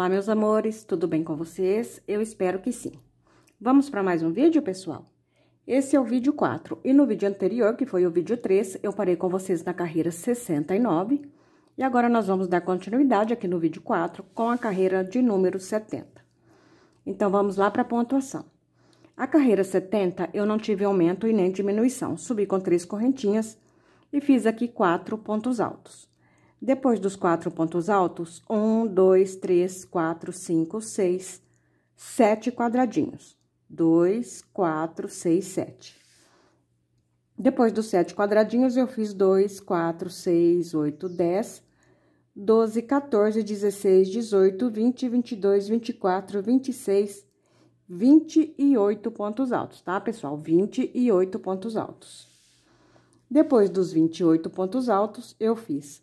Olá, meus amores, tudo bem com vocês? Eu espero que sim. Vamos para mais um vídeo, pessoal? Esse é o vídeo 4, e no vídeo anterior, que foi o vídeo 3, eu parei com vocês na carreira 69, e agora nós vamos dar continuidade aqui no vídeo 4 com a carreira de número 70. Então, vamos lá para a pontuação. A carreira 70, eu não tive aumento e nem diminuição, subi com três correntinhas e fiz aqui quatro pontos altos. Depois dos quatro pontos altos, um, dois, três, quatro, cinco, seis, sete quadradinhos. Dois, quatro, seis, sete. Depois dos sete quadradinhos, eu fiz dois, quatro, seis, oito, dez, doze, 14, dezesseis, dezoito, vinte, vinte e dois, vinte e quatro, vinte e seis, vinte e oito pontos altos, tá, pessoal? Vinte e oito pontos altos. Depois dos vinte e oito pontos altos, eu fiz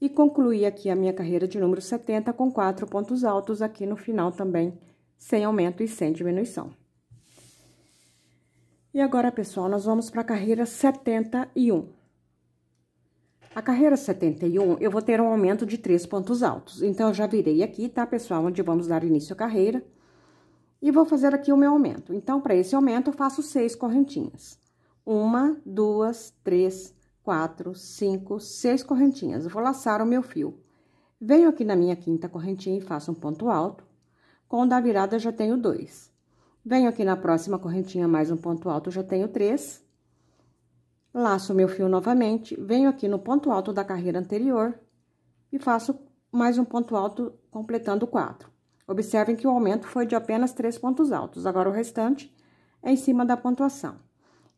E concluí aqui a minha carreira de número 70 com quatro pontos altos aqui no final também, sem aumento e sem diminuição. E agora, pessoal, nós vamos para a carreira 71. A carreira 71, eu vou ter um aumento de três pontos altos. Então, eu já virei aqui, tá, pessoal, onde vamos dar início à carreira. E vou fazer aqui o meu aumento. Então, para esse aumento, eu faço seis correntinhas. Uma, duas, três, quatro, cinco, seis correntinhas. vou laçar o meu fio. Venho aqui na minha quinta correntinha e faço um ponto alto. Com o da virada, já tenho dois. Venho aqui na próxima correntinha, mais um ponto alto, já tenho três. Laço o meu fio novamente, venho aqui no ponto alto da carreira anterior e faço mais um ponto alto, completando quatro. Observem que o aumento foi de apenas três pontos altos, agora o restante é em cima da pontuação.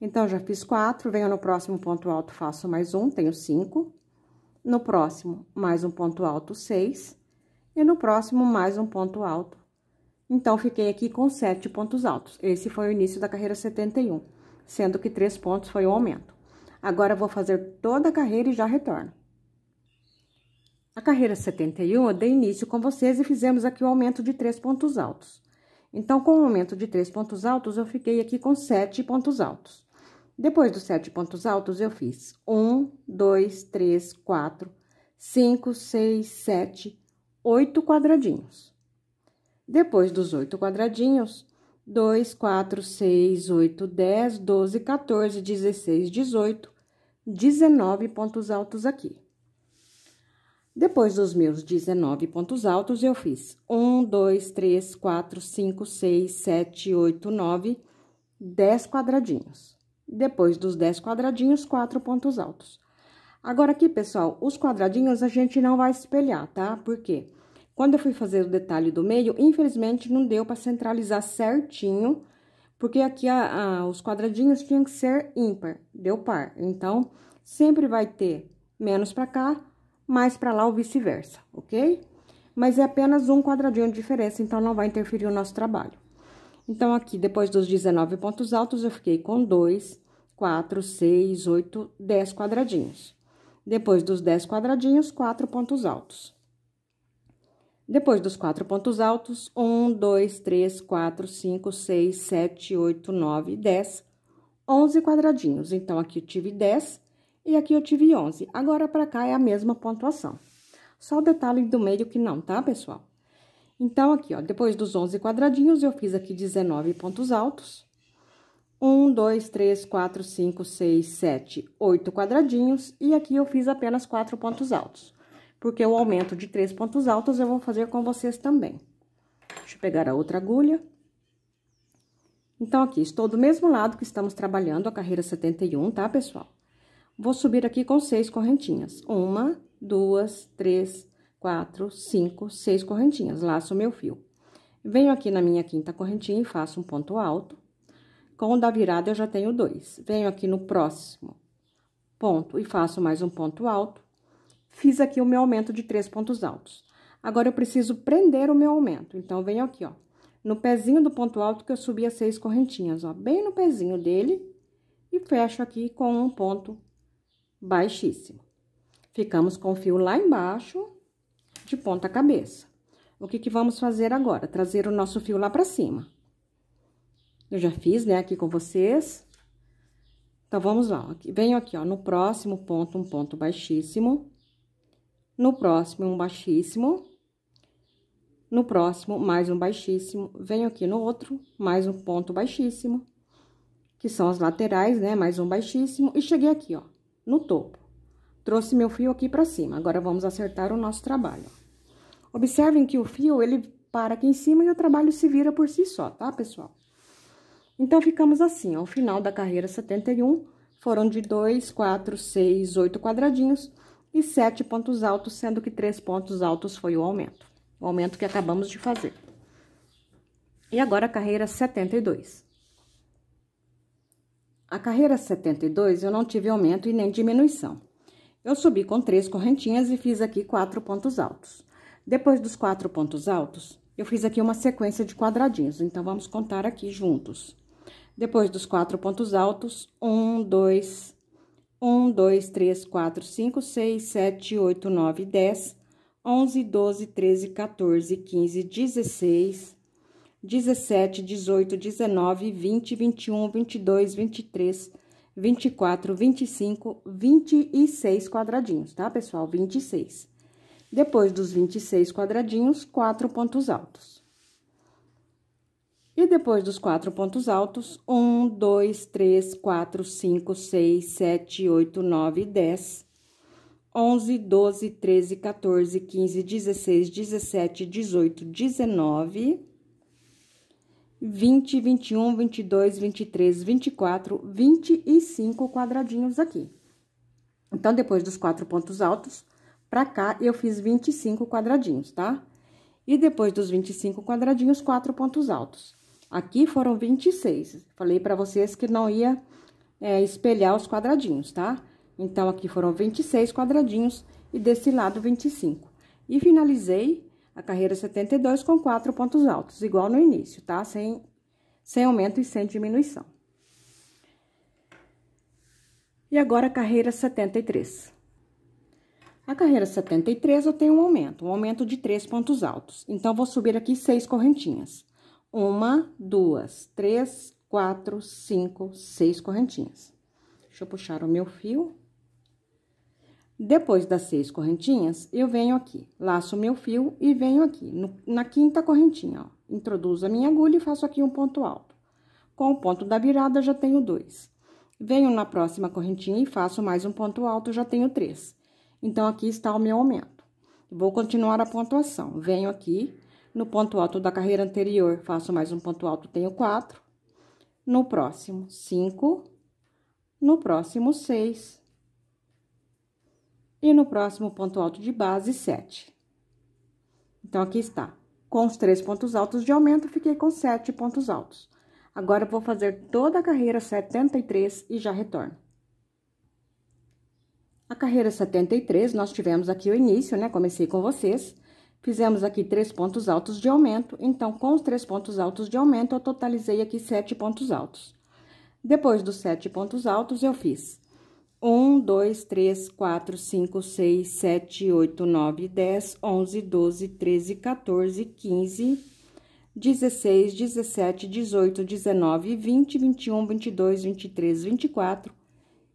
Então, já fiz quatro, venho no próximo ponto alto, faço mais um, tenho cinco. No próximo, mais um ponto alto, seis. E no próximo, mais um ponto alto. Então, fiquei aqui com sete pontos altos. Esse foi o início da carreira 71, sendo que três pontos foi o aumento. Agora, vou fazer toda a carreira e já retorno. A carreira 71, eu dei início com vocês e fizemos aqui o aumento de três pontos altos. Então, com o aumento de três pontos altos, eu fiquei aqui com sete pontos altos. Depois dos sete pontos altos, eu fiz um, dois, três, quatro, cinco, seis, sete, oito quadradinhos. Depois dos oito quadradinhos, dois, quatro, seis, oito, dez, doze, quatorze, dezesseis, dezoito, dezenove pontos altos aqui. Depois dos meus 19 pontos altos, eu fiz 1, 2, 3, 4, 5, 6, 7, 8, 9, 10 quadradinhos. Depois dos 10 quadradinhos, quatro pontos altos. Agora aqui, pessoal, os quadradinhos a gente não vai espelhar, tá? Por quê? Quando eu fui fazer o detalhe do meio, infelizmente não deu para centralizar certinho, porque aqui a, a, os quadradinhos tinham que ser ímpar, deu par. Então, sempre vai ter menos para cá, mais para lá ou vice-versa, ok? Mas é apenas um quadradinho de diferença, então não vai interferir o nosso trabalho. Então, aqui, depois dos 19 pontos altos, eu fiquei com 2, 4, 6, 8, 10 quadradinhos. Depois dos 10 quadradinhos, 4 pontos altos. Depois dos 4 pontos altos, 1, 2, 3, 4, 5, 6, 7, 8, 9, 10, 11 quadradinhos. Então, aqui eu tive 10 e aqui eu tive 11. Agora, para cá é a mesma pontuação. Só o detalhe do meio que não, tá, pessoal? Então, aqui, ó, depois dos 11 quadradinhos, eu fiz aqui 19 pontos altos. Um, dois, três, quatro, cinco, seis, sete, oito quadradinhos. E aqui eu fiz apenas quatro pontos altos. Porque o aumento de três pontos altos eu vou fazer com vocês também. Deixa eu pegar a outra agulha. Então, aqui, estou do mesmo lado que estamos trabalhando a carreira 71, tá, pessoal? Vou subir aqui com seis correntinhas. Uma, duas, três, quatro, cinco, seis correntinhas, laço meu fio. Venho aqui na minha quinta correntinha e faço um ponto alto. Com o da virada, eu já tenho dois. Venho aqui no próximo ponto e faço mais um ponto alto. Fiz aqui o meu aumento de três pontos altos. Agora, eu preciso prender o meu aumento. Então, venho aqui, ó, no pezinho do ponto alto que eu subi as seis correntinhas, ó, bem no pezinho dele. E fecho aqui com um ponto baixíssimo. Ficamos com o fio lá embaixo de ponta cabeça. O que que vamos fazer agora? Trazer o nosso fio lá pra cima. Eu já fiz, né, aqui com vocês. Então, vamos lá. Venho aqui, ó, no próximo ponto, um ponto baixíssimo. No próximo, um baixíssimo. No próximo, mais um baixíssimo. Venho aqui no outro, mais um ponto baixíssimo. Que são as laterais, né, mais um baixíssimo. E cheguei aqui, ó, no topo. Trouxe meu fio aqui pra cima. Agora, vamos acertar o nosso trabalho, Observem que o fio, ele para aqui em cima e o trabalho se vira por si só, tá, pessoal? Então, ficamos assim, ó, o final da carreira 71 foram de 2, 4, 6, 8 quadradinhos e 7 pontos altos, sendo que 3 pontos altos foi o aumento, o aumento que acabamos de fazer. E agora, a carreira 72. A carreira 72, eu não tive aumento e nem diminuição. Eu subi com três correntinhas e fiz aqui quatro pontos altos. Depois dos quatro pontos altos, eu fiz aqui uma sequência de quadradinhos, então, vamos contar aqui juntos. Depois dos quatro pontos altos, um, dois, um, dois, três, quatro, cinco, seis, sete, oito, nove, dez, onze, doze, treze, 14, quinze, dezesseis, dezessete, dezoito, dezenove, vinte, vinte e um, vinte e dois, vinte e três, vinte e quatro, vinte e cinco, vinte e seis quadradinhos, tá, pessoal? Vinte e seis. Depois dos 26 quadradinhos, quatro pontos altos. E depois dos quatro pontos altos, um, dois, três, quatro, cinco, seis, sete, oito, nove, dez, onze, doze, treze, 14, quinze, dezesseis, dezessete, dezoito, dezenove, vinte, vinte e um, vinte e dois, vinte e três, vinte e quatro, vinte e cinco quadradinhos aqui. Então, depois dos quatro pontos altos, pra cá, eu fiz 25 quadradinhos, tá? E depois dos 25 quadradinhos, quatro pontos altos. Aqui foram 26. Falei pra vocês que não ia é, espelhar os quadradinhos, tá? Então, aqui foram 26 quadradinhos e desse lado 25. E finalizei a carreira 72 com quatro pontos altos, igual no início, tá? Sem, sem aumento e sem diminuição. E agora, a carreira 73. A carreira 73 eu tenho um aumento, um aumento de três pontos altos. Então, vou subir aqui seis correntinhas. Uma, duas, três, quatro, cinco, seis correntinhas. Deixa eu puxar o meu fio. Depois das seis correntinhas, eu venho aqui, laço o meu fio e venho aqui, no, na quinta correntinha, ó. Introduzo a minha agulha e faço aqui um ponto alto. Com o ponto da virada, já tenho dois. Venho na próxima correntinha e faço mais um ponto alto, já tenho três. Então, aqui está o meu aumento. Vou continuar a pontuação. Venho aqui no ponto alto da carreira anterior, faço mais um ponto alto, tenho quatro. No próximo, cinco, No próximo, seis E no próximo ponto alto de base, sete. Então, aqui está. Com os três pontos altos de aumento, fiquei com sete pontos altos. Agora, vou fazer toda a carreira 73 e já retorno. A carreira 73, nós tivemos aqui o início, né? Comecei com vocês. Fizemos aqui três pontos altos de aumento. Então, com os três pontos altos de aumento, eu totalizei aqui sete pontos altos. Depois dos sete pontos altos, eu fiz... Um, dois, três, quatro, cinco, seis, sete, oito, nove, dez, onze, doze, treze, quatorze, quinze, dezesseis, dezessete, dezoito, dezenove, vinte, vinte e um, vinte e dois, vinte e três, vinte e quatro,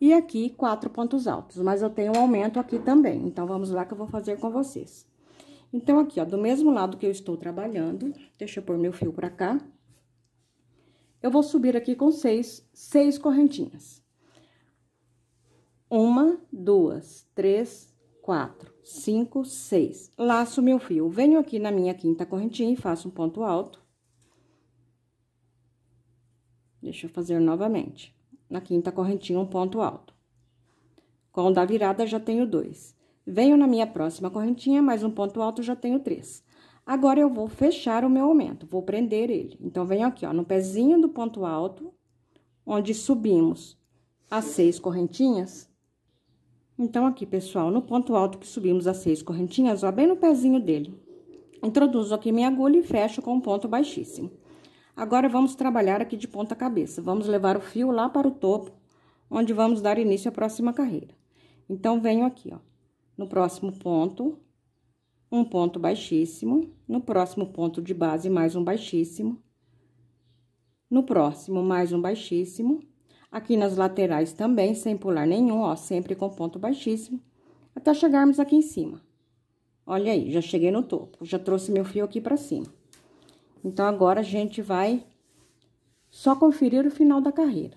E aqui, quatro pontos altos, mas eu tenho um aumento aqui também. Então, vamos lá que eu vou fazer com vocês. Então, aqui, ó, do mesmo lado que eu estou trabalhando, deixa eu pôr meu fio pra cá. Eu vou subir aqui com seis, seis correntinhas. Uma, duas, três, quatro, cinco, seis. Laço meu fio. Venho aqui na minha quinta correntinha e faço um ponto alto. Deixa eu fazer novamente na quinta correntinha um ponto alto. Com o da virada já tenho dois. Venho na minha próxima correntinha, mais um ponto alto, já tenho três. Agora, eu vou fechar o meu aumento, vou prender ele. Então, venho aqui, ó, no pezinho do ponto alto, onde subimos as seis correntinhas. Então, aqui, pessoal, no ponto alto que subimos as seis correntinhas, ó, bem no pezinho dele. Introduzo aqui minha agulha e fecho com um ponto baixíssimo. Agora vamos trabalhar aqui de ponta cabeça. Vamos levar o fio lá para o topo, onde vamos dar início à próxima carreira. Então, venho aqui, ó, no próximo ponto, um ponto baixíssimo, no próximo ponto de base, mais um baixíssimo, no próximo, mais um baixíssimo, aqui nas laterais também, sem pular nenhum, ó, sempre com ponto baixíssimo, até chegarmos aqui em cima. Olha aí, já cheguei no topo, já trouxe meu fio aqui para cima. Então, agora a gente vai só conferir o final da carreira.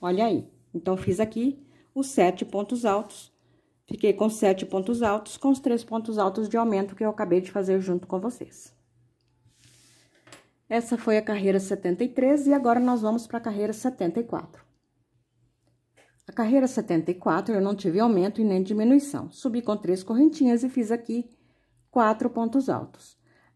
Olha aí. Então, fiz aqui os sete pontos altos. Fiquei com sete pontos altos, com os três pontos altos de aumento que eu acabei de fazer junto com vocês. Essa foi a carreira 73 e agora nós vamos para a carreira 74. A carreira 74 eu não tive aumento e nem diminuição. Subi com três correntinhas e fiz aqui quatro pontos altos.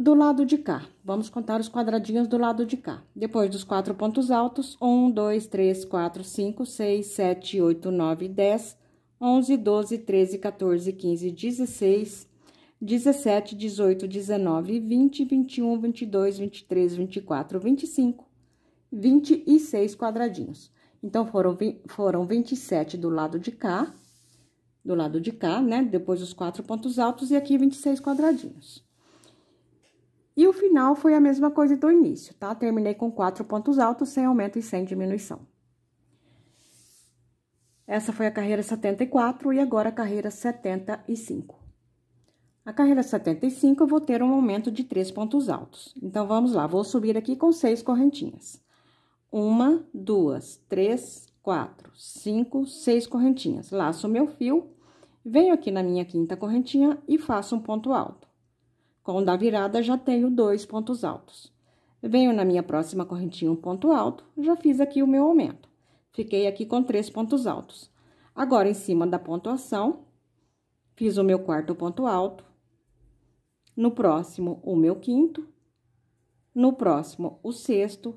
do lado de cá. Vamos contar os quadradinhos do lado de cá. Depois dos quatro pontos altos, 1, 2, 3, 4, 5, 6, 7, 8, 9, 10, 11, 12, 13, 14, 15, 16, 17, 18, 19, 20, 21, 22, 23, 24, 25, 26 quadradinhos. Então, foram, foram 27 do lado de cá, do lado de cá, né? Depois os quatro pontos altos e aqui 26 quadradinhos. E o final foi a mesma coisa do início, tá? Terminei com quatro pontos altos, sem aumento e sem diminuição. Essa foi a carreira 74 e agora a carreira 75. A carreira 75 eu vou ter um aumento de três pontos altos. Então, vamos lá, vou subir aqui com seis correntinhas. Uma, duas, três, quatro, cinco, seis correntinhas. Laço o meu fio, venho aqui na minha quinta correntinha e faço um ponto alto. Com o da virada já tenho dois pontos altos. Venho na minha próxima correntinha um ponto alto, já fiz aqui o meu aumento. Fiquei aqui com três pontos altos. Agora, em cima da pontuação, fiz o meu quarto ponto alto. No próximo, o meu quinto. No próximo, o sexto.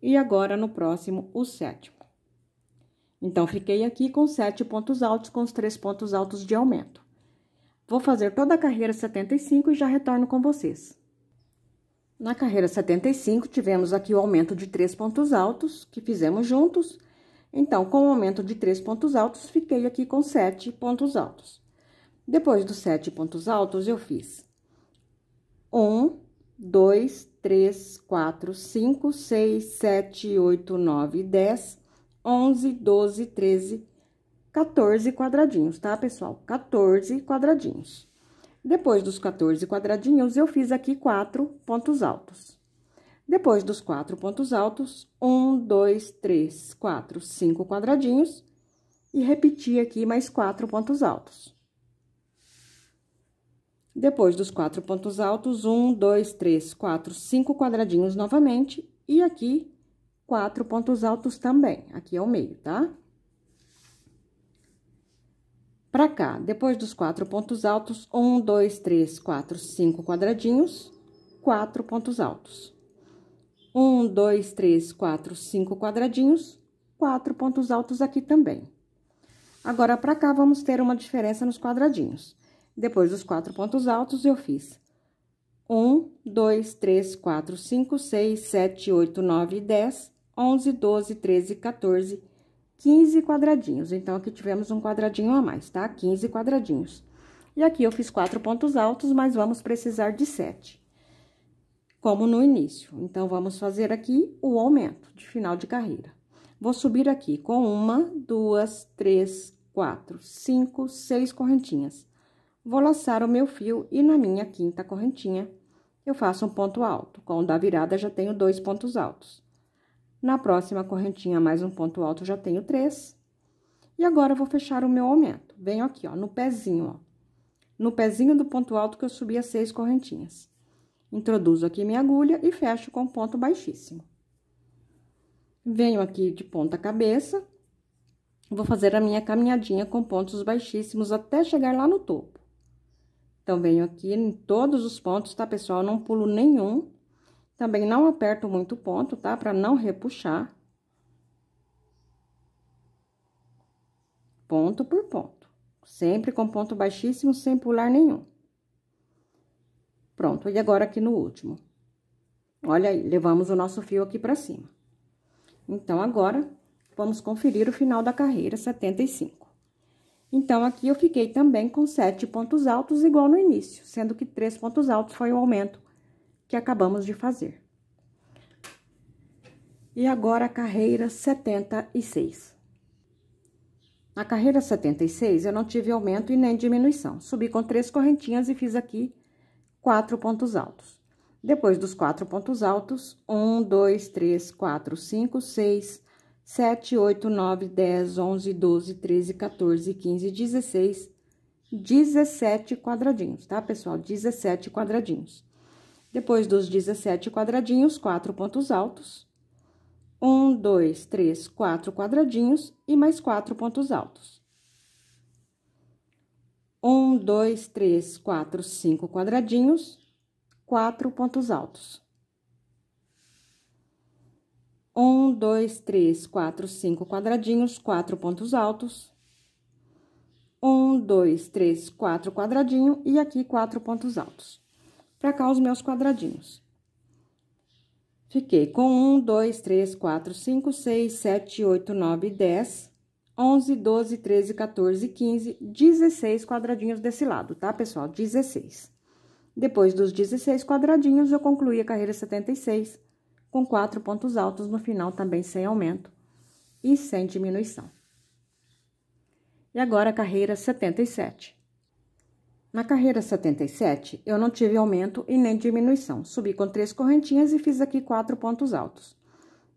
E agora, no próximo, o sétimo. Então, fiquei aqui com sete pontos altos, com os três pontos altos de aumento. Vou fazer toda a carreira 75 e já retorno com vocês. Na carreira 75, tivemos aqui o aumento de três pontos altos, que fizemos juntos. Então, com o aumento de três pontos altos, fiquei aqui com sete pontos altos. Depois dos sete pontos altos, eu fiz um, dois, três, quatro, cinco, seis, sete, oito, nove, dez, onze, doze, treze, 14 quadradinhos, tá, pessoal? 14 quadradinhos. Depois dos 14 quadradinhos, eu fiz aqui quatro pontos altos. Depois dos quatro pontos altos, um, dois, três, quatro, cinco quadradinhos. E repeti aqui mais quatro pontos altos. Depois dos quatro pontos altos, um, dois, três, quatro, cinco quadradinhos novamente. E aqui, quatro pontos altos também, aqui ao meio, tá? Tá? Para cá, depois dos quatro pontos altos, um, dois, três, quatro, cinco quadradinhos, quatro pontos altos. Um, dois, três, quatro, cinco quadradinhos, quatro pontos altos aqui também. Agora, para cá, vamos ter uma diferença nos quadradinhos. Depois dos quatro pontos altos, eu fiz um, dois, três, quatro, cinco, seis, sete, oito, nove, dez, onze, doze, treze, quatorze. 15 quadradinhos. Então, aqui tivemos um quadradinho a mais, tá? 15 quadradinhos. E aqui eu fiz quatro pontos altos, mas vamos precisar de sete, como no início. Então, vamos fazer aqui o aumento de final de carreira. Vou subir aqui com uma, duas, três, quatro, cinco, seis correntinhas. Vou laçar o meu fio e na minha quinta correntinha eu faço um ponto alto. Com o da virada, já tenho dois pontos altos. Na próxima correntinha, mais um ponto alto, já tenho três. E agora, eu vou fechar o meu aumento. Venho aqui, ó, no pezinho, ó. No pezinho do ponto alto que eu subi as seis correntinhas. Introduzo aqui minha agulha e fecho com ponto baixíssimo. Venho aqui de ponta cabeça, vou fazer a minha caminhadinha com pontos baixíssimos até chegar lá no topo. Então, venho aqui em todos os pontos, tá, pessoal? não pulo nenhum. Também não aperto muito o ponto, tá? Pra não repuxar. Ponto por ponto. Sempre com ponto baixíssimo, sem pular nenhum. Pronto, e agora aqui no último. Olha aí, levamos o nosso fio aqui pra cima. Então, agora, vamos conferir o final da carreira 75. Então, aqui eu fiquei também com sete pontos altos, igual no início, sendo que três pontos altos foi o aumento que acabamos de fazer. E agora a carreira 76. Na carreira 76, eu não tive aumento e nem diminuição. Subi com três correntinhas e fiz aqui quatro pontos altos. Depois dos quatro pontos altos, um, dois, três, quatro, cinco, seis, sete, oito, nove, dez, onze, doze, treze, 14, quinze, dezesseis, dezessete quadradinhos, tá, pessoal? Dezessete quadradinhos. Depois dos 17 quadradinhos, quatro pontos altos. Um, dois, três, quatro quadradinhos e mais quatro pontos altos. Um, dois, três, quatro, cinco quadradinhos, quatro pontos altos. Um, dois, três, quatro, cinco quadradinhos, quatro pontos altos. Um, dois, três, quatro quadradinho e aqui quatro pontos altos para cá os meus quadradinhos. Fiquei com 1, 2, 3, 4, 5, 6, 7, 8, 9, 10, 11, 12, 13, 14, 15, 16 quadradinhos desse lado, tá, pessoal? 16. Depois dos 16 quadradinhos, eu concluí a carreira 76, com quatro pontos altos no final também sem aumento e sem diminuição. E agora a carreira 77. Na carreira 77, eu não tive aumento e nem diminuição. Subi com três correntinhas e fiz aqui quatro pontos altos.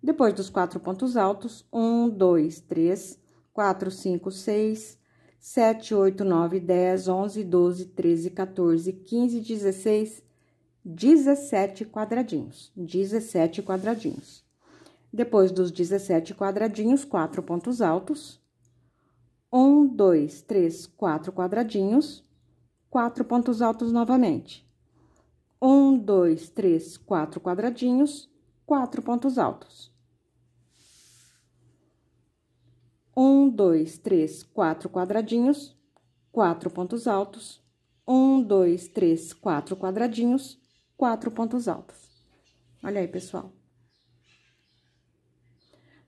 Depois dos quatro pontos altos, um, dois, três, quatro, cinco, seis, 7, 8, 9, 10, 11, 12, 13, 14, 15, 16, 17 quadradinhos. Dezessete quadradinhos. Depois dos 17 quadradinhos, quatro pontos altos. Um, dois, três, quatro quadradinhos quatro pontos altos novamente. Um, dois, três, quatro quadradinhos, quatro pontos altos. Um, dois, três, quatro quadradinhos, quatro pontos altos. Um, dois, três, quatro quadradinhos, quatro pontos altos. Olha aí, pessoal.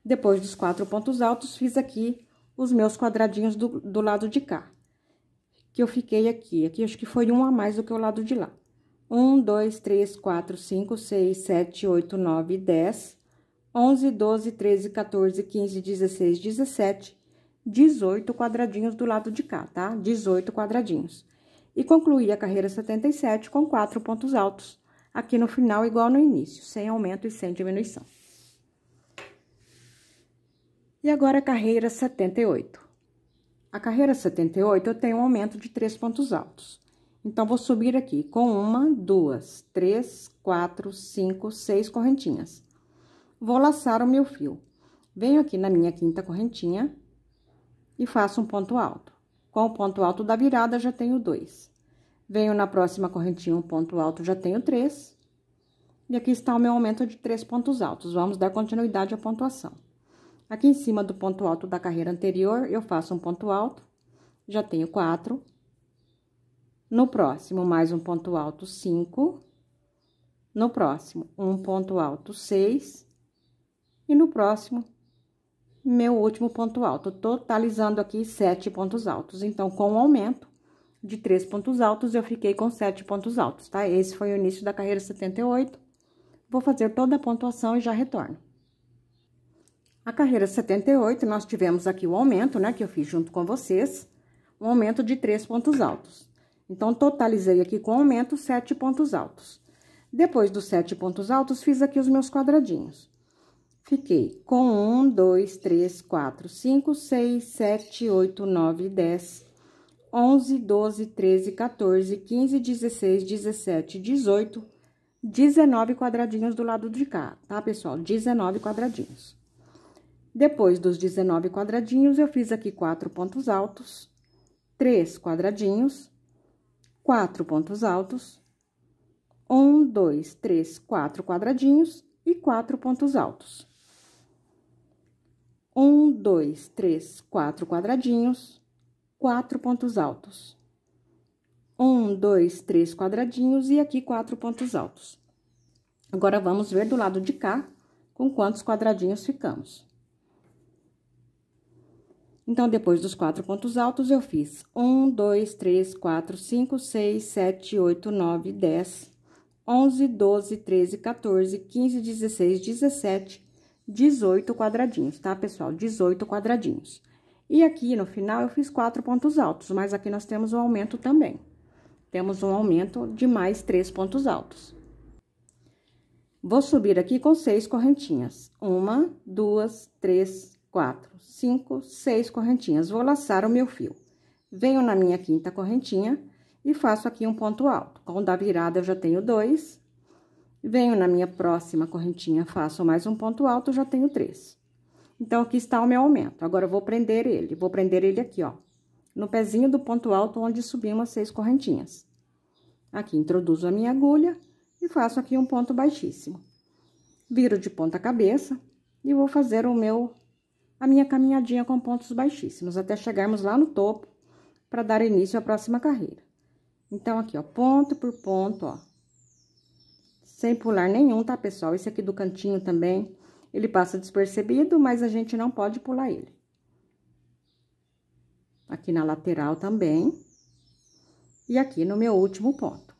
Depois dos quatro pontos altos, fiz aqui os meus quadradinhos do, do lado de cá que eu fiquei aqui. Aqui acho que foi um a mais do que o lado de lá. Um, dois, três, quatro, cinco, seis, sete, oito, nove, dez, onze, doze, treze, 14, quinze, dezesseis, dezessete, dezoito quadradinhos do lado de cá, tá? Dezoito quadradinhos. E concluí a carreira 77 com quatro pontos altos, aqui no final igual no início, sem aumento e sem diminuição. E agora a carreira 78. A carreira 78 eu tenho um aumento de três pontos altos. Então, vou subir aqui com uma, duas, três, quatro, cinco, seis correntinhas. Vou laçar o meu fio. Venho aqui na minha quinta correntinha e faço um ponto alto. Com o ponto alto da virada, já tenho dois. Venho na próxima correntinha, um ponto alto, já tenho três. E aqui está o meu aumento de três pontos altos. Vamos dar continuidade à pontuação. Aqui em cima do ponto alto da carreira anterior, eu faço um ponto alto, já tenho quatro. No próximo, mais um ponto alto, cinco. No próximo, um ponto alto, seis. E no próximo, meu último ponto alto, totalizando aqui sete pontos altos. Então, com o aumento de três pontos altos, eu fiquei com sete pontos altos, tá? Esse foi o início da carreira 78. Vou fazer toda a pontuação e já retorno. A carreira 78, nós tivemos aqui o aumento, né, que eu fiz junto com vocês, um aumento de três pontos altos. Então, totalizei aqui com aumento sete pontos altos. Depois dos sete pontos altos, fiz aqui os meus quadradinhos. Fiquei com um, dois, três, quatro, cinco, seis, sete, oito, nove, dez, onze, doze, treze, quatorze, quinze, dezesseis, dezessete, dezoito, dezenove quadradinhos do lado de cá, tá, pessoal? Dezenove quadradinhos. Depois dos 19 quadradinhos, eu fiz aqui quatro pontos altos, três quadradinhos, quatro pontos altos, um, dois, três, quatro quadradinhos e quatro pontos altos. Um, dois, três, quatro quadradinhos, quatro pontos altos. Um, dois, três quadradinhos e aqui quatro pontos altos. Agora, vamos ver do lado de cá com quantos quadradinhos ficamos. Então, depois dos quatro pontos altos, eu fiz um, dois, três, quatro, cinco, seis, sete, oito, nove, dez, onze, doze, treze, quatorze, quinze, dezesseis, dezessete, dezoito quadradinhos, tá, pessoal? Dezoito quadradinhos. E aqui no final eu fiz quatro pontos altos, mas aqui nós temos um aumento também. Temos um aumento de mais três pontos altos. Vou subir aqui com seis correntinhas. Uma, duas, três, quatro, cinco, seis correntinhas. Vou laçar o meu fio. Venho na minha quinta correntinha e faço aqui um ponto alto. Com o da virada, eu já tenho dois. Venho na minha próxima correntinha, faço mais um ponto alto, já tenho três. Então, aqui está o meu aumento. Agora, eu vou prender ele. Vou prender ele aqui, ó. No pezinho do ponto alto, onde subimos seis correntinhas. Aqui, introduzo a minha agulha e faço aqui um ponto baixíssimo. Viro de ponta cabeça e vou fazer o meu a minha caminhadinha com pontos baixíssimos, até chegarmos lá no topo para dar início à próxima carreira. Então, aqui, ó, ponto por ponto, ó. Sem pular nenhum, tá, pessoal? Esse aqui do cantinho também, ele passa despercebido, mas a gente não pode pular ele. Aqui na lateral também. E aqui no meu último ponto.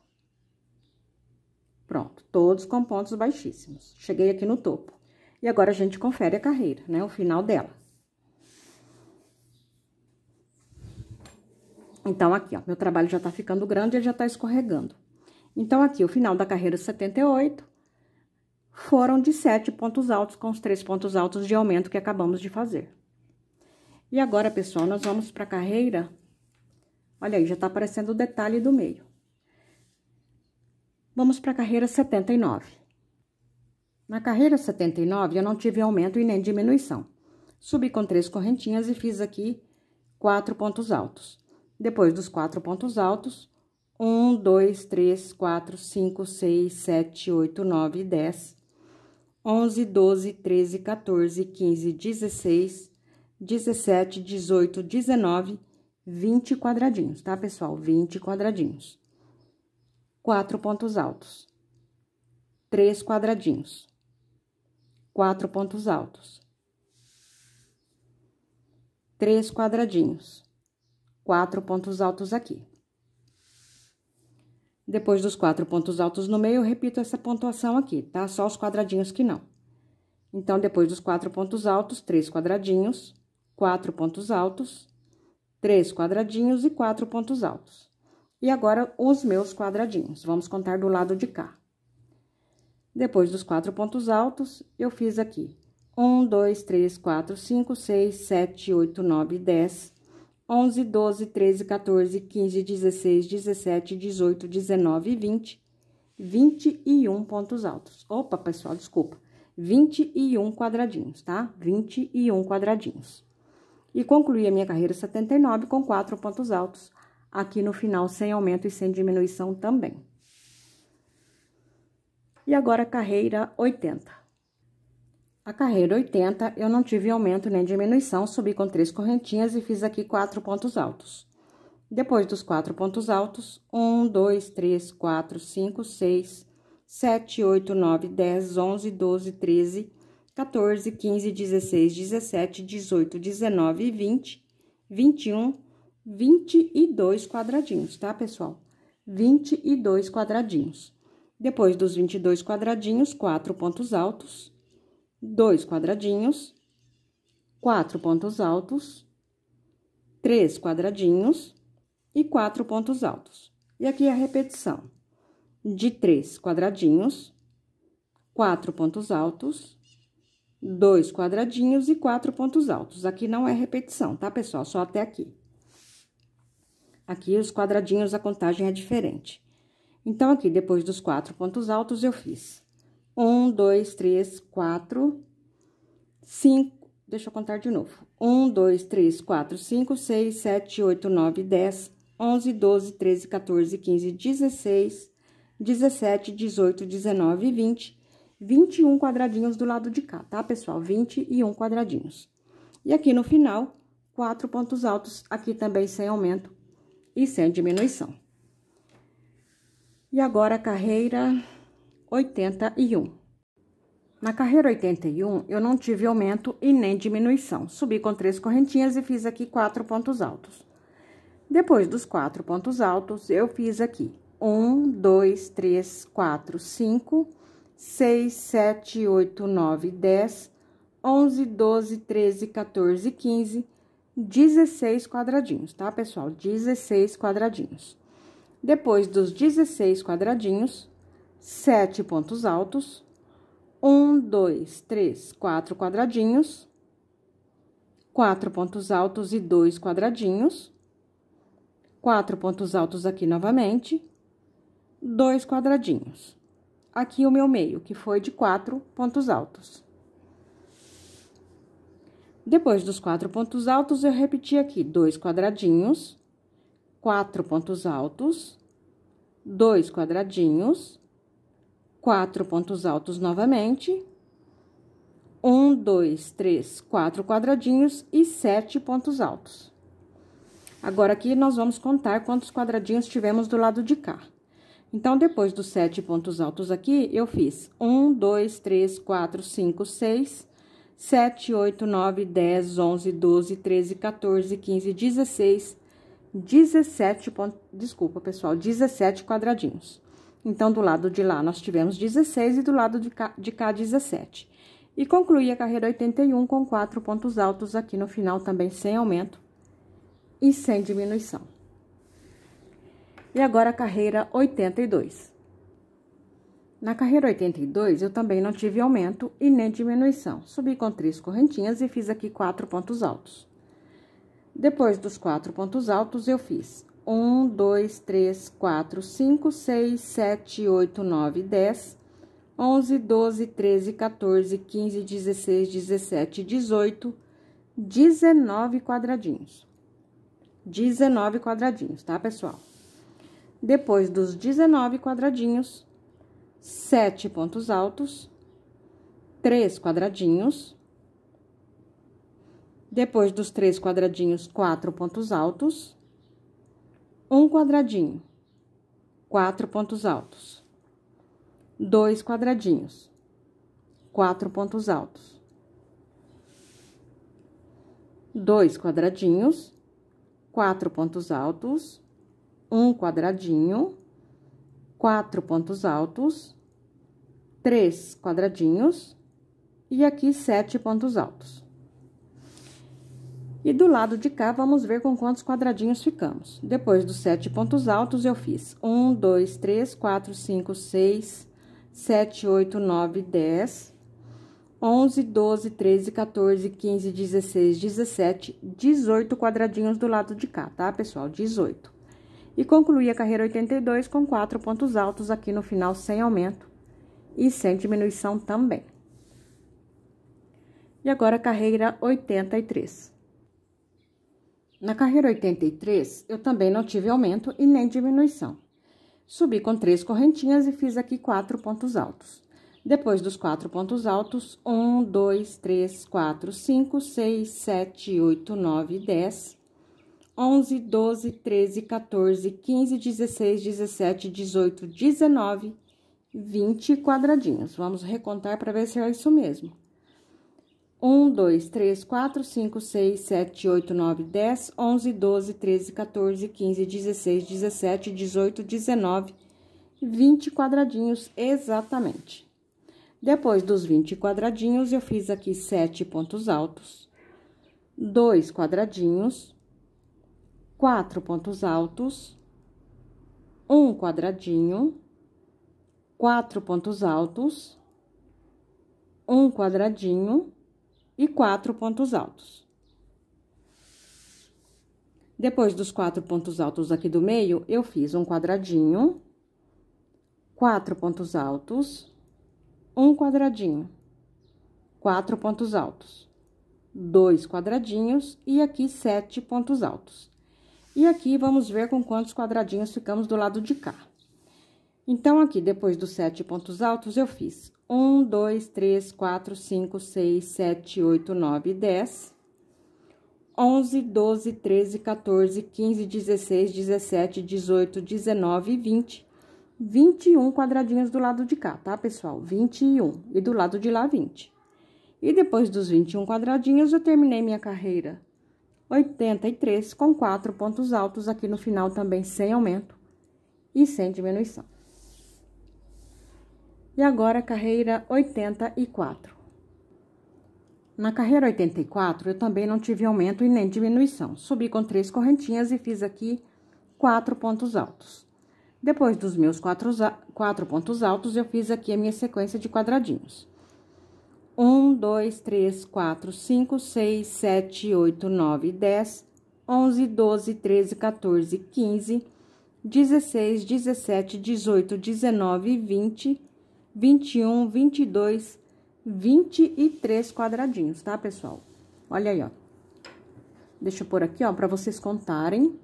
Pronto, todos com pontos baixíssimos. Cheguei aqui no topo. E agora a gente confere a carreira, né? O final dela. Então, aqui, ó, meu trabalho já tá ficando grande, ele já tá escorregando. Então, aqui, o final da carreira 78 foram de sete pontos altos com os três pontos altos de aumento que acabamos de fazer. E agora, pessoal, nós vamos para a carreira. Olha aí, já tá aparecendo o detalhe do meio. Vamos para a carreira 79. Na carreira 79, eu não tive aumento e nem diminuição. Subi com três correntinhas e fiz aqui quatro pontos altos. Depois dos quatro pontos altos, um, dois, três, quatro, cinco, seis, sete, oito, nove, dez, onze, doze, treze, 14, quinze, dezesseis, dezessete, dezoito, dezenove, vinte quadradinhos, tá, pessoal? Vinte quadradinhos. Quatro pontos altos. Três quadradinhos quatro pontos altos, três quadradinhos, quatro pontos altos aqui. Depois dos quatro pontos altos no meio, eu repito essa pontuação aqui, tá? Só os quadradinhos que não. Então, depois dos quatro pontos altos, três quadradinhos, quatro pontos altos, três quadradinhos e quatro pontos altos. E agora, os meus quadradinhos. Vamos contar do lado de cá. Depois dos quatro pontos altos, eu fiz aqui. um, dois, três, quatro, cinco, seis, sete, oito, nove, dez, onze, doze, treze, 14, quinze, dezesseis, dezessete, dezoito, dezenove e vinte. Vinte e um pontos altos. Opa, pessoal, desculpa. Vinte e um quadradinhos, tá? Vinte e um quadradinhos. E concluí a minha carreira 79 com quatro pontos altos, aqui no final, sem aumento e sem diminuição também e agora carreira 80. A carreira 80 eu não tive aumento nem diminuição, subi com três correntinhas e fiz aqui quatro pontos altos. Depois dos quatro pontos altos, 1, 2, 3, 4, 5, 6, 7, 8, 9, 10, 11, 12, 13, 14, 15, 16, 17, 18, 19 e 20, 21, 22 quadradinhos, tá, pessoal? 22 quadradinhos. Depois dos 22 quadradinhos, quatro pontos altos, dois quadradinhos, quatro pontos altos, três quadradinhos e quatro pontos altos. E aqui a repetição de três quadradinhos, quatro pontos altos, dois quadradinhos e quatro pontos altos. Aqui não é repetição, tá, pessoal? Só até aqui. Aqui os quadradinhos, a contagem é diferente. Então, aqui, depois dos quatro pontos altos, eu fiz um, dois, três, quatro, cinco. Deixa eu contar de novo: um, dois, três, quatro, cinco, seis, sete, oito, nove, dez, onze, doze, treze, quatorze, quinze, dezesseis, dezessete, dezoito, dezenove e vinte. 21 quadradinhos do lado de cá, tá, pessoal? vinte e um quadradinhos. E aqui no final, quatro pontos altos, aqui também sem aumento e sem diminuição. E agora a carreira 81. Na carreira 81, eu não tive aumento e nem diminuição. Subi com três correntinhas e fiz aqui quatro pontos altos. Depois dos quatro pontos altos, eu fiz aqui um, dois, três, quatro, cinco, seis, sete, oito, nove, dez, onze, doze, treze, 14, quinze, dezesseis quadradinhos, tá, pessoal? Dezesseis quadradinhos depois dos 16 quadradinhos, 7 pontos altos, 1, 2, 3, 4 quadradinhos, 4 pontos altos e 2 quadradinhos, 4 pontos altos aqui novamente, 2 quadradinhos. Aqui o meu meio, que foi de 4 pontos altos. Depois dos 4 pontos altos, eu repeti aqui 2 quadradinhos, quatro pontos altos, dois quadradinhos, quatro pontos altos novamente, um, dois, três, quatro quadradinhos e sete pontos altos. Agora, aqui nós vamos contar quantos quadradinhos tivemos do lado de cá. Então, depois dos sete pontos altos aqui, eu fiz um, dois, três, quatro, cinco, seis, sete, oito, nove, dez, onze, doze, treze, quatorze, quinze, dezesseis, 17, ponto, desculpa pessoal, 17 quadradinhos. Então, do lado de lá nós tivemos 16 e do lado de cá, de cá 17. E concluí a carreira 81 com quatro pontos altos aqui no final também sem aumento e sem diminuição. E agora a carreira 82. Na carreira 82, eu também não tive aumento e nem diminuição. Subi com três correntinhas e fiz aqui quatro pontos altos. Depois dos quatro pontos altos, eu fiz 1, 2, 3, 4, 5, 6, 7, 8, 9, 10, 11, 12, 13, 14, 15, 16, 17, 18, 19 quadradinhos. 19 quadradinhos, tá, pessoal? Depois dos 19 quadradinhos, 7 pontos altos, 3 quadradinhos, depois dos três quadradinhos, quatro pontos altos. Um quadradinho, quatro pontos altos. Dois quadradinhos, quatro pontos altos. Dois quadradinhos, quatro pontos altos. Um quadradinho, quatro pontos altos. Três quadradinhos. E aqui, sete pontos altos. E do lado de cá, vamos ver com quantos quadradinhos ficamos. Depois dos sete pontos altos, eu fiz um, dois, três, quatro, cinco, seis, sete, oito, nove, dez, onze, doze, treze, quatorze, quinze, dezesseis, dezessete, dezoito quadradinhos do lado de cá, tá, pessoal? Dezoito. E concluí a carreira 82 com quatro pontos altos aqui no final, sem aumento e sem diminuição também. E agora, carreira 83. Na carreira 83, eu também não tive aumento e nem diminuição. Subi com três correntinhas e fiz aqui quatro pontos altos. Depois dos quatro pontos altos, um, dois, três, quatro, cinco, seis, sete, oito, nove, dez, onze, doze, treze, quatorze, quinze, dezesseis, dezessete, dezoito, dezenove, vinte quadradinhos. Vamos recontar para ver se é isso mesmo. 1, 2, 3, 4, 5, 6, 7, 8, 9, 10, 11, 12, 13, 14, 15, 16, 17, 18, 19, 20 quadradinhos exatamente. Depois dos 20 quadradinhos, eu fiz aqui 7 pontos altos, 2 quadradinhos, 4 pontos altos, 1 quadradinho, 4 pontos altos, 1 quadradinho, e quatro pontos altos. Depois dos quatro pontos altos aqui do meio, eu fiz um quadradinho, quatro pontos altos, um quadradinho, quatro pontos altos, dois quadradinhos e aqui sete pontos altos. E aqui, vamos ver com quantos quadradinhos ficamos do lado de cá. Então, aqui, depois dos sete pontos altos, eu fiz 1, 2, 3, 4, 5, 6, 7, 8, 9, 10, 11, 12, 13, 14, 15, 16, 17, 18, 19 e 20. 21 quadradinhos do lado de cá, tá, pessoal? 21. E do lado de lá, 20. E depois dos 21 quadradinhos, eu terminei minha carreira 83, com quatro pontos altos aqui no final também sem aumento e sem diminuição. E agora, carreira 84. Na carreira 84, eu também não tive aumento e nem diminuição. Subi com três correntinhas e fiz aqui quatro pontos altos. Depois dos meus quatro, quatro pontos altos, eu fiz aqui a minha sequência de quadradinhos. 1, 2, 3, 4, 5, 6, 7, 8, 9, 10, 11, 12, 13, 14, 15, 16, 17, 18, 19, 20, 21, 22, 23 quadradinhos, tá, pessoal? Olha aí, ó. Deixa eu pôr aqui, ó, para vocês contarem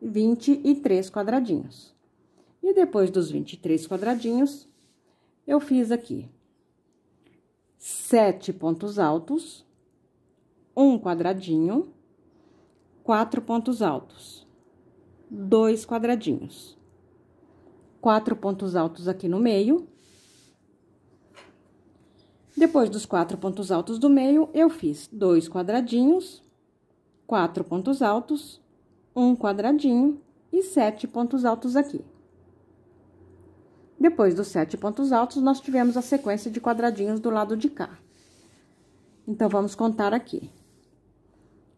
23 quadradinhos. E depois dos 23 quadradinhos, eu fiz aqui sete pontos altos, um quadradinho, quatro pontos altos, dois quadradinhos, quatro pontos altos aqui no meio depois dos quatro pontos altos do meio, eu fiz dois quadradinhos, quatro pontos altos, um quadradinho e sete pontos altos aqui. Depois dos sete pontos altos, nós tivemos a sequência de quadradinhos do lado de cá. Então, vamos contar aqui.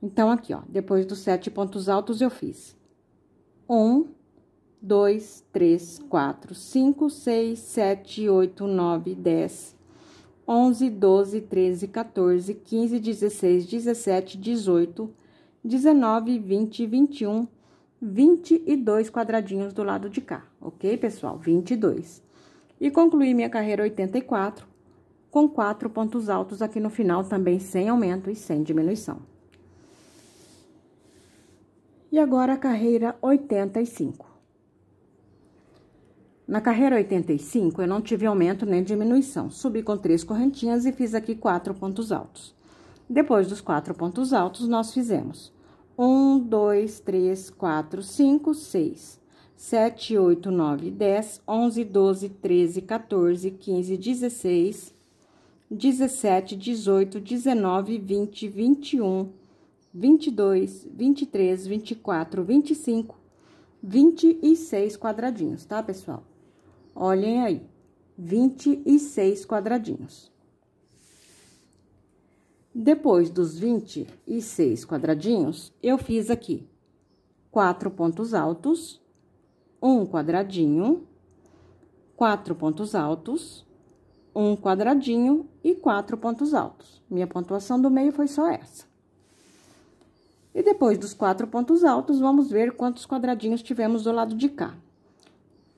Então, aqui, ó, depois dos sete pontos altos, eu fiz um, dois, três, quatro, cinco, seis, sete, oito, nove, dez, 11, 12, 13, 14, 15, 16, 17, 18, 19, 20, 21, 22 quadradinhos do lado de cá, ok, pessoal? 22. E concluí minha carreira 84 com quatro pontos altos aqui no final, também sem aumento e sem diminuição. E agora a carreira 85. Na carreira 85, eu não tive aumento nem diminuição. Subi com três correntinhas e fiz aqui quatro pontos altos. Depois dos quatro pontos altos, nós fizemos um, dois, três, quatro, cinco, seis, sete, oito, nove, dez, onze, doze, treze, 14, quinze, dezesseis, dezessete, dezoito, dezenove, vinte, vinte e um, vinte e dois, vinte e três, vinte e quatro, vinte e cinco, vinte e seis quadradinhos, tá, pessoal? Olhem aí, 26 quadradinhos. Depois dos 26 quadradinhos, eu fiz aqui quatro pontos altos, um quadradinho, quatro pontos altos, um quadradinho e quatro pontos altos. Minha pontuação do meio foi só essa. E depois dos quatro pontos altos, vamos ver quantos quadradinhos tivemos do lado de cá.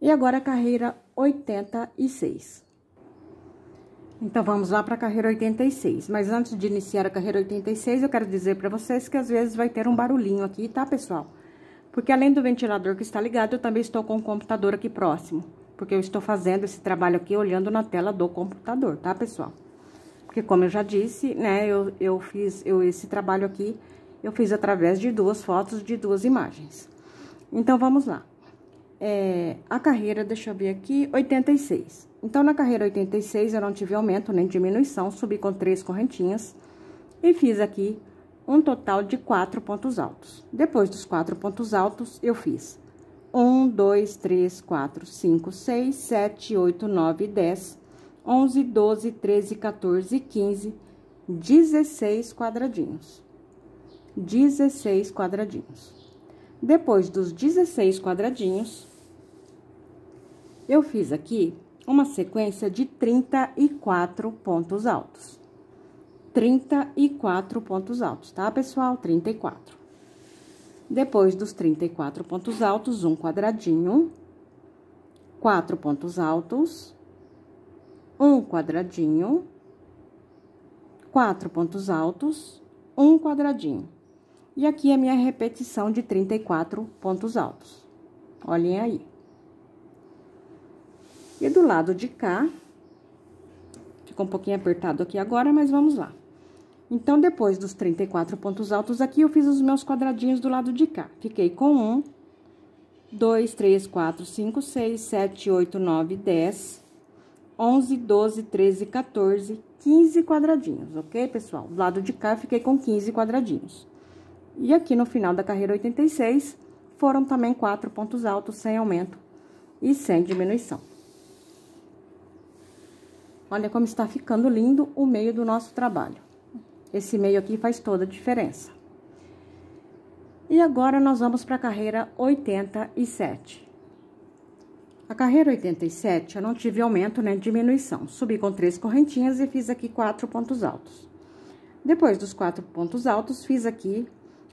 E agora a carreira 86. Então, vamos lá para a carreira 86. Mas antes de iniciar a carreira 86, eu quero dizer para vocês que às vezes vai ter um barulhinho aqui, tá, pessoal? Porque além do ventilador que está ligado, eu também estou com o computador aqui próximo. Porque eu estou fazendo esse trabalho aqui olhando na tela do computador, tá, pessoal? Porque como eu já disse, né, eu, eu fiz eu, esse trabalho aqui, eu fiz através de duas fotos, de duas imagens. Então, vamos lá é, a carreira, deixa eu ver aqui, 86. Então, na carreira 86, eu não tive aumento nem diminuição, subi com três correntinhas e fiz aqui um total de quatro pontos altos. Depois dos quatro pontos altos, eu fiz um, dois, três, quatro, cinco, seis, sete, oito, nove, dez, onze, doze, treze, quatorze, quinze, dezesseis quadradinhos. dezesseis quadradinhos. Depois dos 16 quadradinhos, eu fiz aqui uma sequência de 34 pontos altos. 34 pontos altos, tá, pessoal? 34. Depois dos 34 pontos altos, um quadradinho, quatro pontos altos, um quadradinho, quatro pontos altos, um quadradinho. E aqui a é minha repetição de 34 pontos altos. Olhem aí. E do lado de cá, ficou um pouquinho apertado aqui agora, mas vamos lá. Então, depois dos 34 pontos altos aqui, eu fiz os meus quadradinhos do lado de cá. Fiquei com um, dois, três, quatro, cinco, seis, sete, oito, nove, dez, onze, doze, treze, 14, 15 quadradinhos, ok, pessoal? Do lado de cá, eu fiquei com 15 quadradinhos. E aqui no final da carreira 86, foram também quatro pontos altos sem aumento e sem diminuição. Olha como está ficando lindo o meio do nosso trabalho. Esse meio aqui faz toda a diferença. E agora nós vamos para a carreira 87. A carreira 87 eu não tive aumento nem diminuição. Subi com três correntinhas e fiz aqui quatro pontos altos. Depois dos quatro pontos altos, fiz aqui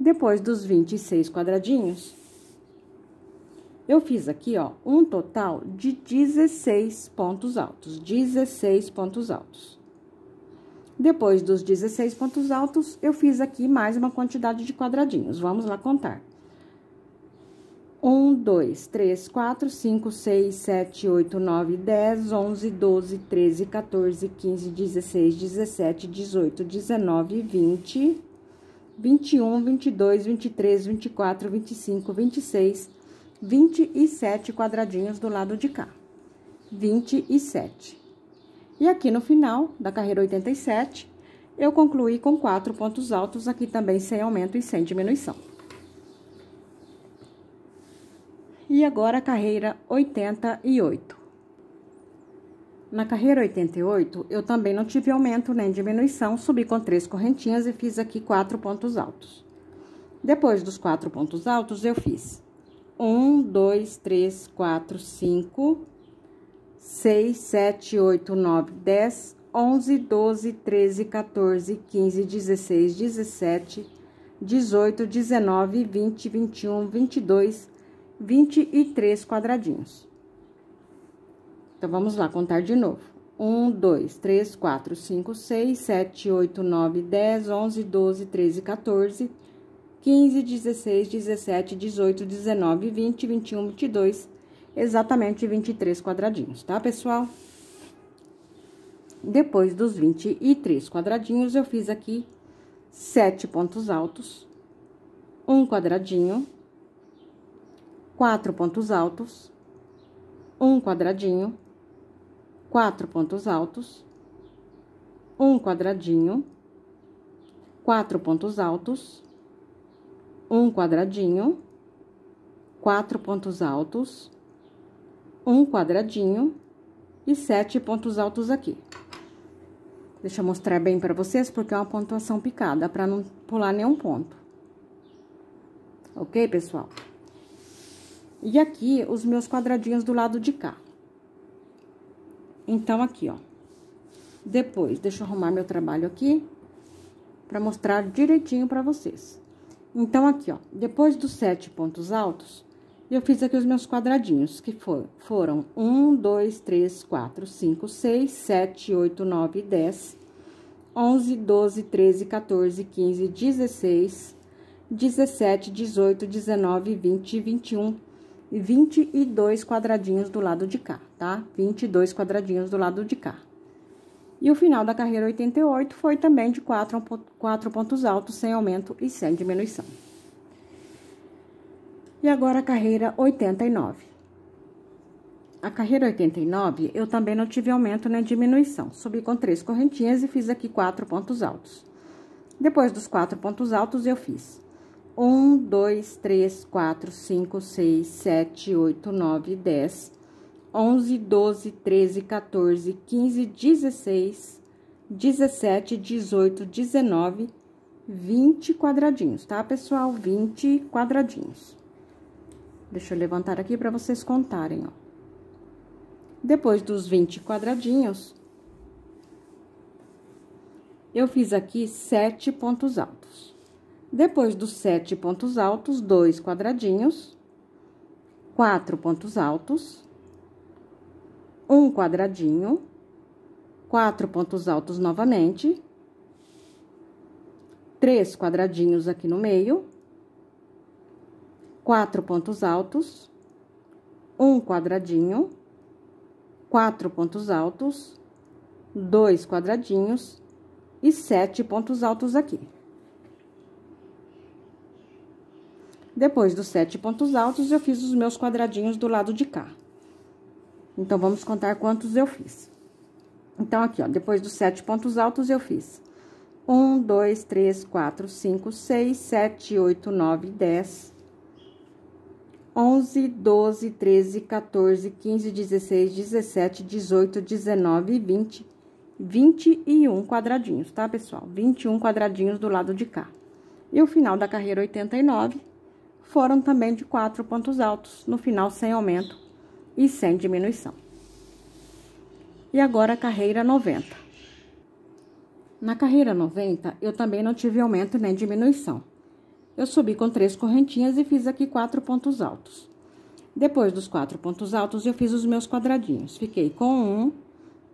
depois dos 26 quadradinhos. Eu fiz aqui, ó, um total de 16 pontos altos, 16 pontos altos. Depois dos 16 pontos altos, eu fiz aqui mais uma quantidade de quadradinhos. Vamos lá contar. 1, 2, 3, 4, 5, 6, 7, 8, 9, 10, 11, 12, 13, 14, 15, 16, 17, 18, 19, 20... 21, 22, 23, 24, 25, 26, 27 quadradinhos do lado de cá. 27. E aqui no final da carreira 87, eu concluí com quatro pontos altos, aqui também sem aumento e sem diminuição. E agora a carreira 88. Na carreira 88, eu também não tive aumento nem diminuição, subi com três correntinhas e fiz aqui quatro pontos altos. Depois dos quatro pontos altos, eu fiz um, dois, três, quatro, cinco, seis, sete, oito, nove, dez, onze, doze, treze, 14, quinze, dezesseis, dezessete, dezoito, dezenove, vinte, vinte e um, vinte e dois, vinte e três quadradinhos. Então, vamos lá contar de novo. 1, 2, 3, 4, 5, 6, 7, 8, 9, 10, 11, 12, 13, 14, 15, 16, 17, 18, 19, 20, 21, 22, exatamente 23 quadradinhos, tá, pessoal? Depois dos 23 quadradinhos, eu fiz aqui 7 pontos altos, 1 quadradinho, 4 pontos altos, 1 quadradinho quatro pontos altos, um quadradinho, quatro pontos altos, um quadradinho, quatro pontos altos, um quadradinho e sete pontos altos aqui. Deixa eu mostrar bem para vocês, porque é uma pontuação picada, para não pular nenhum ponto. Ok, pessoal? E aqui, os meus quadradinhos do lado de cá. Então, aqui, ó. Depois, deixa eu arrumar meu trabalho aqui para mostrar direitinho para vocês. Então, aqui, ó, depois dos sete pontos altos, eu fiz aqui os meus quadradinhos, que for, foram 1, 2, 3, 4, 5, 6, 7, 8, 9, 10, 11, 12, 13, 14, 15, 16, 17, 18, 19, 20, 21 e 22 quadradinhos do lado de cá tá? 22 quadradinhos do lado de cá. E o final da carreira 88 foi também de quatro, quatro pontos altos, sem aumento e sem diminuição. E agora a carreira 89. A carreira 89, eu também não tive aumento nem diminuição. Subi com três correntinhas e fiz aqui quatro pontos altos. Depois dos quatro pontos altos, eu fiz... Um, dois, três, quatro, cinco, seis, sete, oito, nove, dez 11, 12, 13, 14, 15, 16, 17, 18, 19, 20 quadradinhos, tá, pessoal? 20 quadradinhos. Deixa eu levantar aqui para vocês contarem, ó. Depois dos 20 quadradinhos, eu fiz aqui 7 pontos altos. Depois dos 7 pontos altos, 2 quadradinhos, 4 pontos altos um quadradinho, quatro pontos altos novamente, três quadradinhos aqui no meio, quatro pontos altos, um quadradinho, quatro pontos altos, dois quadradinhos e sete pontos altos aqui. Depois dos sete pontos altos, eu fiz os meus quadradinhos do lado de cá. Então, vamos contar quantos eu fiz. Então, aqui, ó, depois dos sete pontos altos, eu fiz um, dois, três, quatro, cinco, seis, sete, oito, nove, dez, onze, doze, treze, 14, quinze, dezesseis, dezessete, dezoito, dezenove, vinte, vinte e um quadradinhos, tá, pessoal? Vinte e um quadradinhos do lado de cá. E o final da carreira 89 foram também de quatro pontos altos, no final sem aumento, e sem diminuição. E agora a carreira 90. Na carreira 90, eu também não tive aumento nem diminuição. Eu subi com três correntinhas e fiz aqui quatro pontos altos. Depois dos quatro pontos altos, eu fiz os meus quadradinhos. Fiquei com um,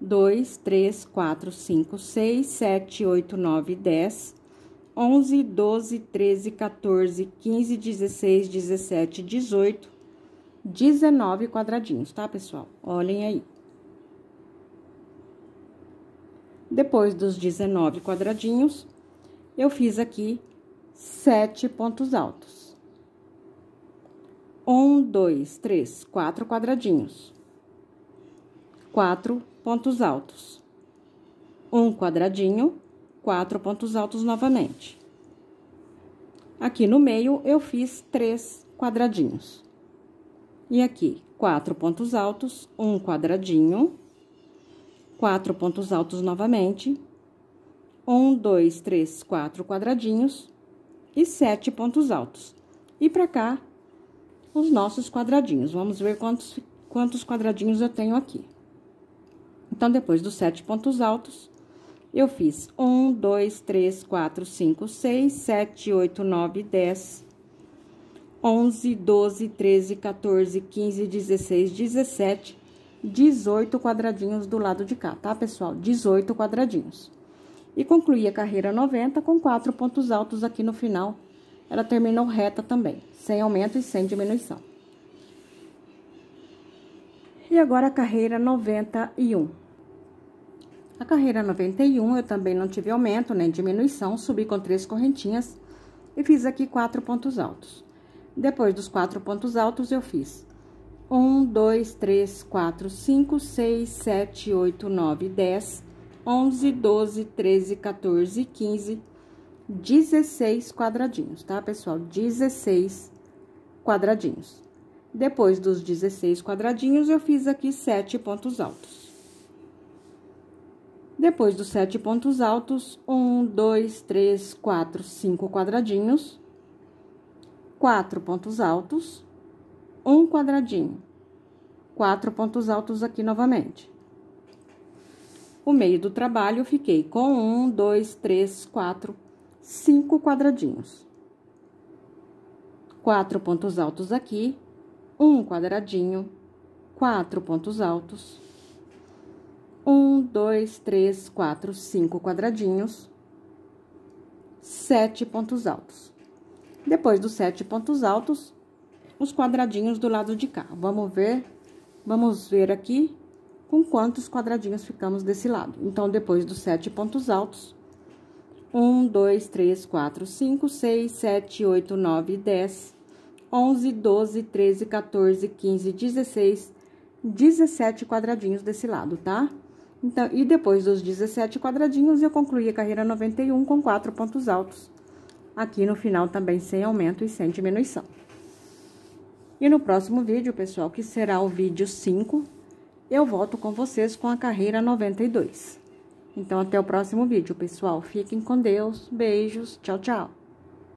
dois, três, quatro, cinco, seis, sete, oito, nove, dez, onze, doze, treze, 14, quinze, dezesseis, dezessete, dezoito, 19 quadradinhos, tá, pessoal? Olhem aí. Depois dos 19 quadradinhos, eu fiz aqui sete pontos altos. Um, dois, três, quatro quadradinhos. Quatro pontos altos. Um quadradinho, quatro pontos altos novamente. Aqui no meio, eu fiz três quadradinhos. E aqui, quatro pontos altos, um quadradinho, quatro pontos altos novamente, um, dois, três, quatro quadradinhos e sete pontos altos. E pra cá, os nossos quadradinhos. Vamos ver quantos, quantos quadradinhos eu tenho aqui. Então, depois dos sete pontos altos, eu fiz um, dois, três, quatro, cinco, seis, sete, oito, nove, dez, 11, 12, 13, 14, 15, 16, 17, 18 quadradinhos do lado de cá, tá, pessoal? 18 quadradinhos. E concluí a carreira 90 com quatro pontos altos aqui no final. Ela terminou reta também, sem aumento e sem diminuição. E agora a carreira 91. A carreira 91 eu também não tive aumento nem diminuição, subi com três correntinhas e fiz aqui quatro pontos altos. Depois dos quatro pontos altos, eu fiz um, dois, três, quatro, cinco, seis, sete, oito, nove, dez, onze, doze, treze, quatorze, quinze, dezesseis quadradinhos, tá, pessoal? Dezesseis quadradinhos. Depois dos 16 quadradinhos, eu fiz aqui sete pontos altos. Depois dos sete pontos altos, um, dois, três, quatro, cinco quadradinhos quatro pontos altos, um quadradinho. Quatro pontos altos aqui novamente. O meio do trabalho, eu fiquei com um, dois, três, quatro, cinco quadradinhos. Quatro pontos altos aqui, um quadradinho, quatro pontos altos. Um, dois, três, quatro, cinco quadradinhos, sete pontos altos. Depois dos sete pontos altos, os quadradinhos do lado de cá. Vamos ver, vamos ver aqui com quantos quadradinhos ficamos desse lado. Então, depois dos sete pontos altos, 1, 2, 3, 4, 5, 6, 7, 8, 9, 10, 11, 12, 13, 14, 15, 16, 17 quadradinhos desse lado, tá? Então, e depois dos 17 quadradinhos, eu concluí a carreira 91 com quatro pontos altos aqui no final também sem aumento e sem diminuição. E no próximo vídeo, pessoal, que será o vídeo 5, eu volto com vocês com a carreira 92. Então, até o próximo vídeo, pessoal. Fiquem com Deus, beijos, tchau, tchau.